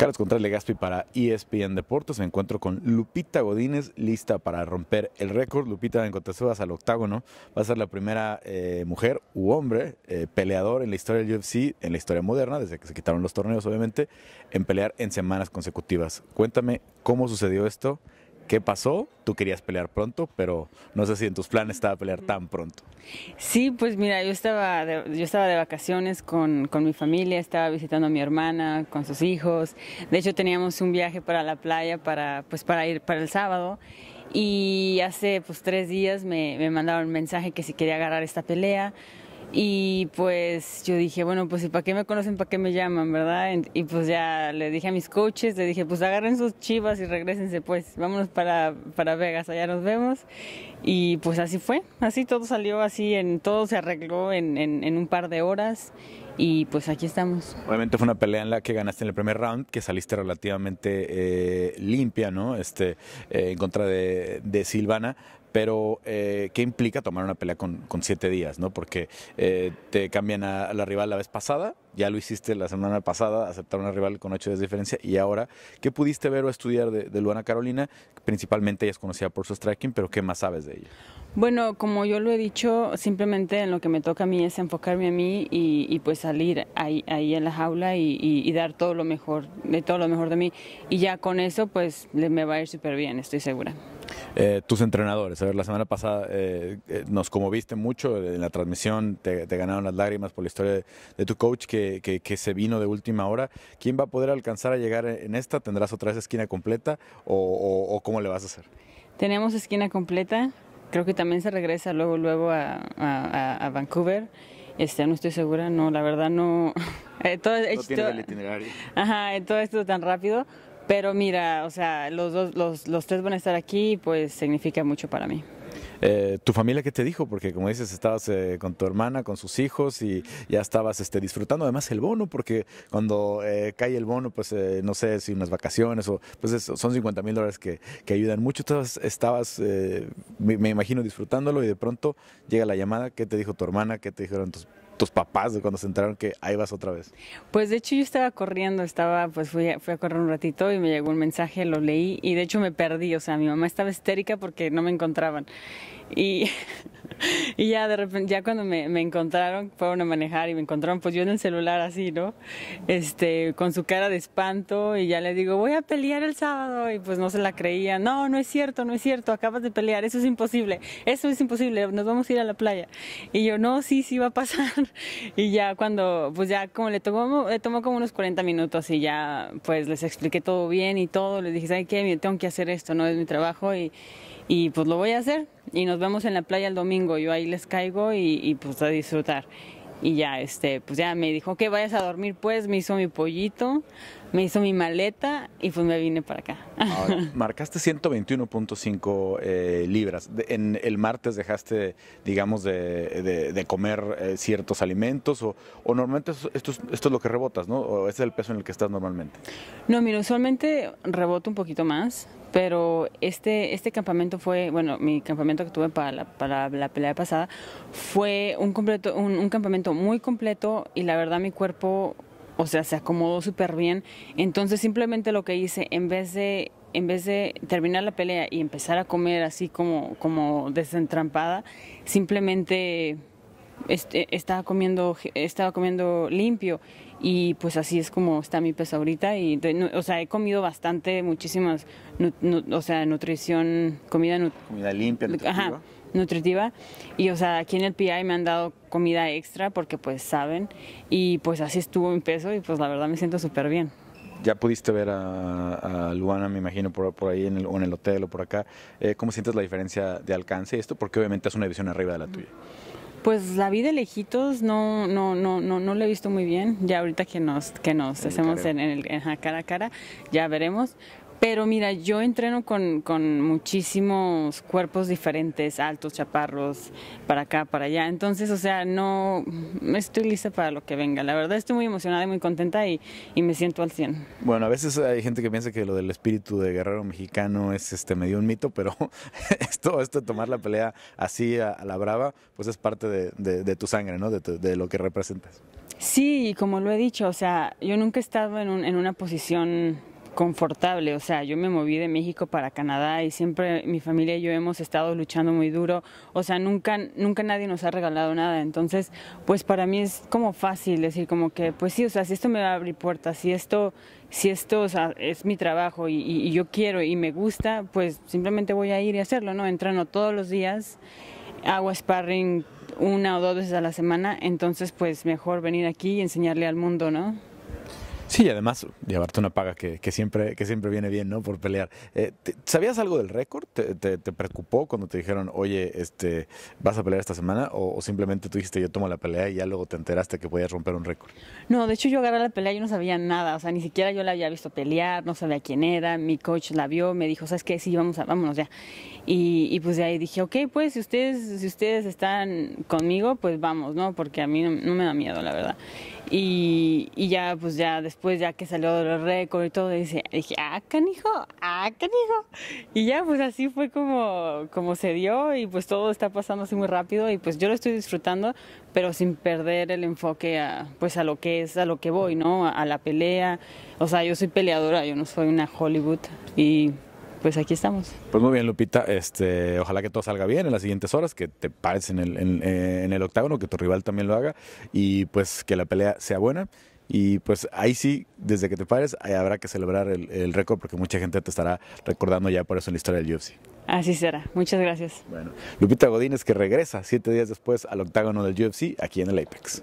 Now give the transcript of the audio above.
Carlos Contreras Legaspi para ESPN Deportes. encuentro con Lupita Godínez, lista para romper el récord. Lupita, en cuanto subas al octágono, va a ser la primera eh, mujer u hombre eh, peleador en la historia del UFC, en la historia moderna, desde que se quitaron los torneos, obviamente, en pelear en semanas consecutivas. Cuéntame cómo sucedió esto qué pasó. Tú querías pelear pronto, pero no sé si en tus planes estaba pelear tan pronto. Sí, pues mira, yo estaba de, yo estaba de vacaciones con, con, mi familia, estaba visitando a mi hermana, con sus hijos. De hecho, teníamos un viaje para la playa para, pues, para ir para el sábado. Y hace pues, tres días me, me mandaron un mensaje que si quería agarrar esta pelea. Y pues yo dije, bueno, pues ¿y para qué me conocen, para qué me llaman, verdad? Y pues ya le dije a mis coaches, le dije, pues agarren sus chivas y regresense, pues vámonos para, Vegas, allá nos vemos. Y pues así fue, así todo salió así, en, todo se arregló en, en, un par de horas y pues aquí estamos. Obviamente fue una pelea en la que ganaste en el primer round, que saliste relativamente eh, limpia, ¿no? Este, eh, en contra de, de Silvana, pero eh, ¿qué implica tomar una pelea con, siete días? ¿no? Porque eh, te cambian a, la rival la vez pasada, ya lo hiciste la semana pasada, aceptar una rival con ocho días de diferencia, y ahora, ¿qué pudiste ver o estudiar de, Luana Carolina? Principalmente ella es conocida por su striking, pero ¿qué más sabes de ella? Bueno, como yo lo he dicho, simplemente en lo que me toca a mí es enfocarme a mí y, pues salir ahí, en la jaula y, dar todo lo mejor, de todo lo mejor de mí. Y ya con eso, pues me va a ir súper bien, estoy segura. Eh, tus entrenadores, a ver, la semana pasada eh, eh nos conmoviste mucho en la transmisión, te, ganaron las lágrimas por la historia de, tu coach que, se vino de última hora. ¿Quién va a poder alcanzar a llegar en esta? ¿Tendrás otra vez esquina completa o, cómo le vas a hacer? Tenemos esquina completa, creo que también se regresa luego, luego a, Vancouver. Este, no estoy segura, no, la verdad no. Eh, todo, esto tiene Ajá, todo esto tan rápido, pero mira, o sea, los, los, los tres van a estar aquí, pues significa mucho para mí. Eh, ¿Tu familia qué te dijo? Porque como dices, estabas eh, con tu hermana, con sus hijos y ya estabas este, disfrutando además el bono, porque cuando eh, cae el bono, pues no sé si unas vacaciones o pues son 50 mil dólares que, ayudan mucho. Estabas, estabas me, me, imagino, disfrutándolo y de pronto llega la llamada. ¿Qué te dijo tu hermana? ¿Qué te dijeron tus tus papás de cuando se enteraron que ahí vas otra vez? Pues de hecho yo estaba corriendo, estaba, pues fui a, fui a correr un ratito y me llegó un mensaje, lo leí y de hecho me perdí, o sea, mi mamá estaba histérica porque no me encontraban. Y y ya de repente, ya cuando me, encontraron, fueron a manejar y me encontraron, pues yo en el celular así, ¿no? Este, con su cara de espanto y ya le digo, voy a pelear el sábado y pues no se la creía. No, no es cierto, no es cierto, acabas de pelear, eso es imposible, eso es imposible, nos vamos a ir a la playa. Y yo, no, sí, sí va a pasar. y ya cuando, pues ya como le tomó, le tomó como unos 40 minutos y ya pues les expliqué todo bien y todo, les dije, ¿sabes qué? Tengo que hacer esto, no es mi trabajo y, y pues lo voy a hacer y nos vemos en la playa el domingo, yo ahí les caigo y, pues a disfrutar. Y ya, este, pues ya me dijo que vayas a dormir, pues me hizo mi pollito, me hizo mi maleta y pues me vine para acá. marcaste 121.5 eh, libras. en el martes dejaste, digamos, de, de, comer eh, ciertos alimentos o, normalmente esto, esto, es, lo que rebotas, ¿no? ¿O ese es el peso en el que estás normalmente? No, mira, usualmente reboto un poquito más, pero este, este campamento fue, bueno, mi campamento que tuve para la, para la pelea pasada, fue un, completo, un, campamento muy completo y la verdad mi cuerpo, o sea, se acomodó súper bien. Entonces simplemente lo que hice, en vez de en vez de terminar la pelea y empezar a comer así como, como desentrampada, simplemente este, estaba, comiendo, estaba comiendo limpio y pues así es como está mi peso ahorita. Y, o sea, he comido bastante, muchísimas, o sea, nutrición, comida... comida limpia, nutritiva. Ajá, nutritiva. Y o sea, aquí en el PI me han dado comida extra porque pues saben. Y pues así estuvo mi peso y pues la verdad me siento súper bien ya pudiste ver a, Luana, me imagino, por, ahí en el, o en el hotel o por acá. Eh, ¿Cómo sientes la diferencia de alcance esto? Porque obviamente es una división arriba de la tuya. Pues la vida de lejitos no, no, no, no, no la he visto muy bien. Ya ahorita que nos, que nos hacemos en, en, cara a cara, ya veremos. Pero mira, yo entreno con, muchísimos cuerpos diferentes, altos, chaparros, para acá, para allá. Entonces, o sea, no estoy lista para lo que venga. La verdad estoy muy emocionada y muy contenta y, me siento al 100. Bueno, a veces hay gente que piensa que lo del espíritu de guerrero mexicano es este medio un mito, pero esto, esto de tomar la pelea así a, la brava, pues es parte de, tu sangre, ¿no? De, de lo que representas. Sí, como lo he dicho, o sea, yo nunca he estado en, en una posición confortable. O sea, yo me moví de México para Canadá y siempre mi familia y yo hemos estado luchando muy duro. O sea, nunca, nunca nadie nos ha regalado nada. Entonces, pues para mí es como fácil decir como que, pues sí, o sea, si esto me va a abrir puertas, si esto, si esto sea, es mi trabajo y, yo quiero y me gusta, pues simplemente voy a ir y hacerlo, ¿no? Entreno todos los días, hago sparring una o dos veces a la semana, entonces pues mejor venir aquí y enseñarle al mundo, ¿no? Sí, y además llevarte una paga que, que, siempre, que siempre viene bien, ¿no? Por pelear. Eh, ¿Sabías algo del récord? ¿Te, ¿Te, preocupó cuando te dijeron, oye, este, vas a pelear esta semana? ¿O, simplemente tú dijiste, yo tomo la pelea y ya luego te enteraste que podías romper un récord? No, de hecho yo agarré la pelea, yo no sabía nada, o sea, ni siquiera yo la había visto pelear, no sabía quién era, mi coach la vio, me dijo, ¿sabes qué? Sí, vamos a, vámonos ya. Y, pues de ahí dije, ok, pues si ustedes, si ustedes están conmigo, pues vamos, ¿no? Porque a mí no, me da miedo, la verdad. Y, y ya, pues ya después pues ya que salió de los récords y todo, dice, dije, ah, canijo, ah, canijo. Y ya, pues así fue como, como se dio y pues todo está pasando así muy rápido y pues yo lo estoy disfrutando, pero sin perder el enfoque a, pues a lo que es, a lo que voy, ¿no? A, la pelea. O sea, yo soy peleadora, yo no soy una Hollywood y pues aquí estamos. Pues muy bien, Lupita. Este, ojalá que todo salga bien en las siguientes horas, que te pares en el, en el octágono, que tu rival también lo haga y pues que la pelea sea buena y pues ahí sí, desde que te pares, habrá que celebrar el, el récord porque mucha gente te estará recordando ya por eso en la historia del UFC. Así será. Muchas gracias. Bueno, Lupita Godínez que regresa siete días después al octágono del UFC aquí en el Apex.